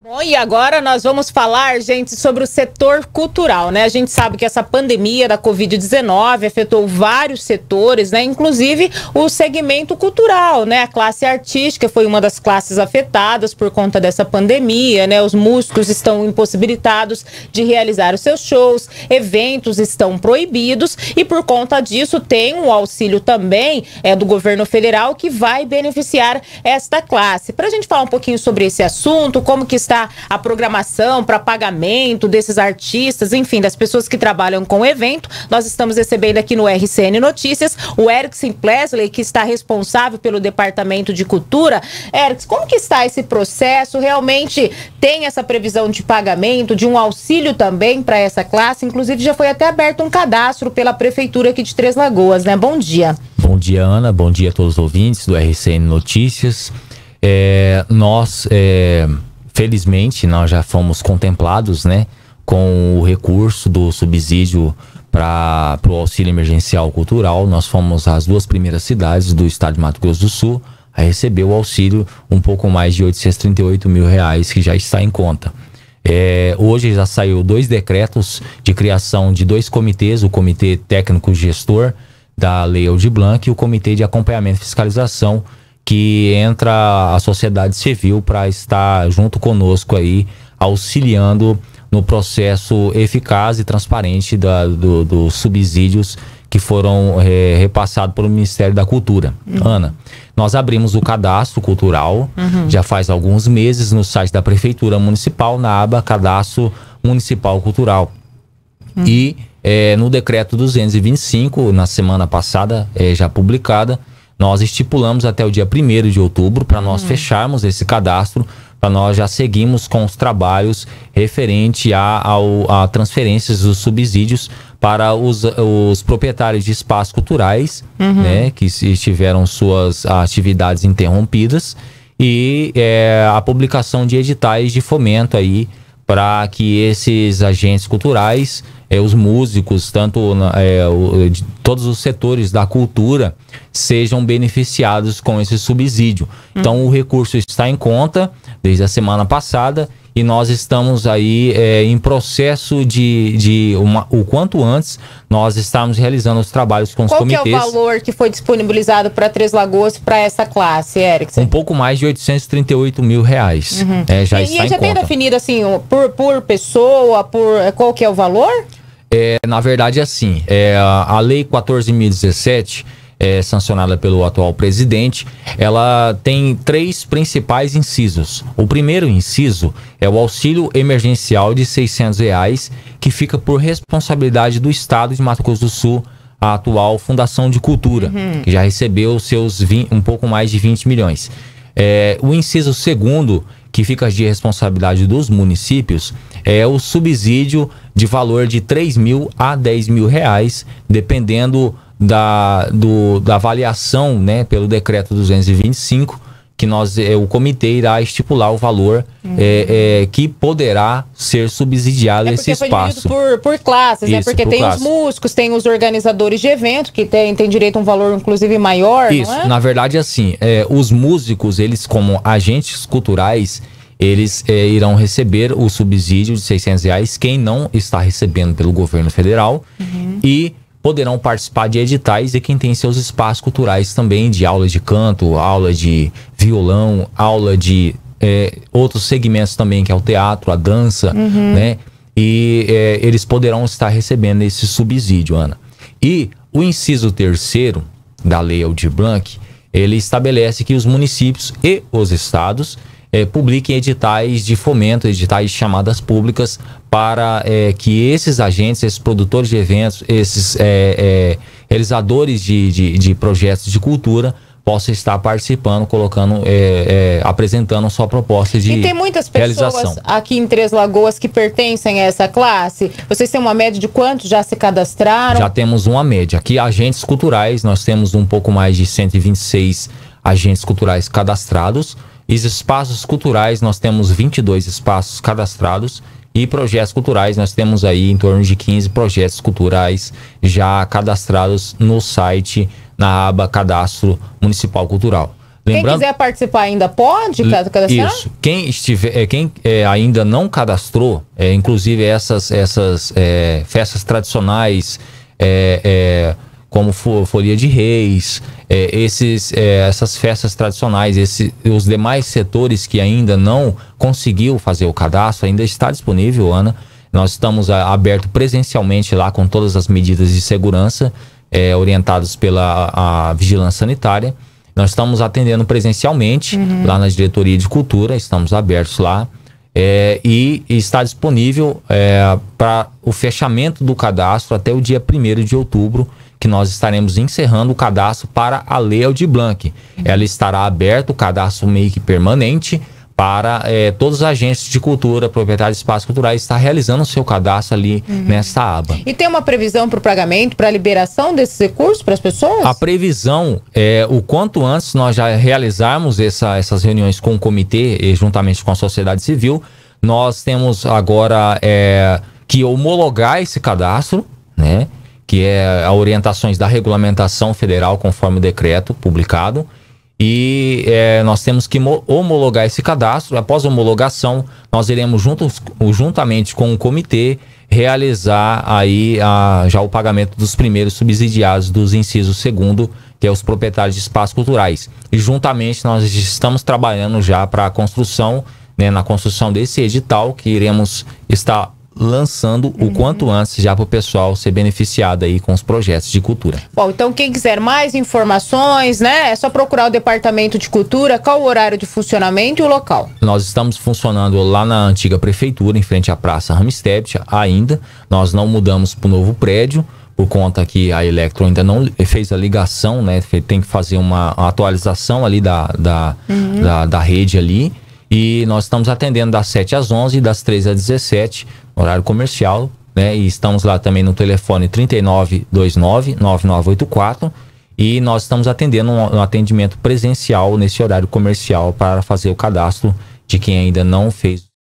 Bom, e agora nós vamos falar, gente, sobre o setor cultural, né? A gente sabe que essa pandemia da Covid-19 afetou vários setores, né? Inclusive o segmento cultural, né? A classe artística foi uma das classes afetadas por conta dessa pandemia, né? Os músicos estão impossibilitados de realizar os seus shows, eventos estão proibidos e por conta disso tem um auxílio também é, do governo federal que vai beneficiar esta classe. Para a gente falar um pouquinho sobre esse assunto, como que está a programação para pagamento desses artistas, enfim, das pessoas que trabalham com o evento. Nós estamos recebendo aqui no RCN Notícias o Erickson Plesley, que está responsável pelo Departamento de Cultura. Erickson, como que está esse processo? Realmente tem essa previsão de pagamento, de um auxílio também para essa classe? Inclusive, já foi até aberto um cadastro pela Prefeitura aqui de Três Lagoas, né? Bom dia. Bom dia, Ana. Bom dia a todos os ouvintes do RCN Notícias. É, nós é, felizmente, nós já fomos contemplados, né? Com o recurso do subsídio para o auxílio emergencial cultural, nós fomos as duas primeiras cidades do estado de Mato Grosso do Sul a receber o auxílio um pouco mais de 838 mil reais que já está em conta. É, hoje já saiu dois decretos de criação de dois comitês, o Comitê Técnico Gestor da Lei Aldir Blanc e o Comitê de Acompanhamento e Fiscalização que entra a sociedade civil para estar junto conosco aí, auxiliando no processo eficaz e transparente da, do, dos subsídios que foram é, repassados pelo Ministério da Cultura. Uhum. Ana, nós abrimos o cadastro cultural uhum. já faz alguns meses no site da Prefeitura Municipal, na aba Cadastro Municipal Cultural. Uhum. E é, no decreto 225, na semana passada, é, já publicada, nós estipulamos até o dia 1 de outubro para nós uhum. fecharmos esse cadastro, para nós já seguirmos com os trabalhos referente a, ao, a transferências dos subsídios para os, os proprietários de espaços culturais, uhum. né, que tiveram suas atividades interrompidas, e é, a publicação de editais de fomento aí para que esses agentes culturais, é, os músicos, tanto é, o, é, de todos os setores da cultura, sejam beneficiados com esse subsídio. Hum. Então, o recurso está em conta desde a semana passada e nós estamos aí é, em processo de, de uma, o quanto antes nós estamos realizando os trabalhos com Qual os comitês. Qual é o valor que foi disponibilizado para Três Lagoas para essa classe, Erickson? Um pouco mais de 838 mil reais. Uhum. É, já e, está e já tem definido assim, por, por pessoa, por é, qual que é o valor? É, na verdade, é assim, é, a Lei 14.017 é, sancionada pelo atual presidente, ela tem três principais incisos. O primeiro inciso é o auxílio emergencial de R$ reais, que fica por responsabilidade do Estado de Mato Grosso do Sul, a atual Fundação de Cultura, uhum. que já recebeu seus 20, um pouco mais de 20 milhões. É, o inciso segundo, que fica de responsabilidade dos municípios, é o subsídio de valor de 3 mil a 10 mil reais, dependendo da, do, da avaliação né, pelo decreto 225, que nós, é, o comitê irá estipular o valor é, uhum. é, é, que poderá ser subsidiado é esse espaço. Por, por classes, é Isso, né? Porque por tem classe. os músicos, tem os organizadores de evento, que tem, tem direito a um valor, inclusive, maior. Isso, é? na verdade, assim, os músicos, eles, como agentes culturais, eles irão receber o subsídio de 600 reais, quem não está recebendo pelo governo federal. Uhum. E poderão participar de editais e quem tem seus espaços culturais também, de aula de canto, aula de violão, aula de é, outros segmentos também, que é o teatro, a dança, uhum. né? E é, eles poderão estar recebendo esse subsídio, Ana. E o inciso terceiro da Lei Aldir Blanc, ele estabelece que os municípios e os estados é, publiquem editais de fomento, editais de chamadas públicas, para é, que esses agentes, esses produtores de eventos, esses é, realizadores de, de, de, projetos de cultura possam estar participando, colocando, apresentando sua proposta de realização. E tem muitas pessoas aqui em Três Lagoas que pertencem a essa classe. Vocês têm uma média de quantos já se cadastraram? Já temos uma média. Aqui, agentes culturais, nós temos um pouco mais de 126 agentes culturais cadastrados e espaços culturais, nós temos 22 espaços cadastrados e projetos culturais, nós temos aí em torno de 15 projetos culturais já cadastrados no site, na aba Cadastro Municipal Cultural. Lembrando, quem quiser participar ainda pode cadastrar? Isso. Quem, estiver, é, quem é, ainda não cadastrou, é, inclusive essas, essas é, festas tradicionais, é, é como Folia de Reis, é, esses, é, essas festas tradicionais, esse, os demais setores que ainda não conseguiu fazer o cadastro, ainda está disponível, Ana. Nós estamos abertos é, aberto presencialmente lá com todas as medidas de segurança é, orientadas pela a, vigilância sanitária. Nós estamos atendendo presencialmente uhum. lá na diretoria de cultura, estamos abertos lá. É, e, e, está disponível é, para o fechamento do cadastro até o dia 1 de outubro que nós estaremos encerrando o cadastro para a Lei de Blanc. Ela estará aberta, o cadastro meio que permanente, para é, todos os agentes de cultura, proprietários de espaços culturais, estar realizando o seu cadastro ali uhum. nessa aba. E tem uma previsão para o pagamento, para a liberação desses recursos para as pessoas? A previsão é o quanto antes nós já realizarmos essa, essas reuniões com o comitê e eh, juntamente com a sociedade civil. Nós temos agora é, que homologar esse cadastro, né? que é a orientações da regulamentação federal conforme o decreto publicado. E é, nós temos que homologar esse cadastro. Após homologação, nós iremos juntos, juntamente com o comitê realizar aí a, já o pagamento dos primeiros subsidiados dos incisos segundo, que é os proprietários de espaços culturais. E juntamente nós estamos trabalhando já para a construção, né, na construção desse edital que iremos estar lançando uhum. o quanto antes já para o pessoal ser beneficiado aí com os projetos de cultura. Bom, então quem quiser mais informações, né, é só procurar o Departamento de Cultura, qual o horário de funcionamento e o local. Nós estamos funcionando lá na antiga prefeitura, em frente à Praça Ramstedt, ainda. Nós não mudamos para o novo prédio, por conta que a Electro ainda não fez a ligação, né? Tem que fazer uma atualização ali da, da, uhum. da, da, rede ali. E nós estamos atendendo das 7 às 11 e das 3 às 17 horário comercial, né? E estamos lá também no telefone 3929-9984 e nós estamos atendendo um, um atendimento presencial nesse horário comercial para fazer o cadastro de quem ainda não fez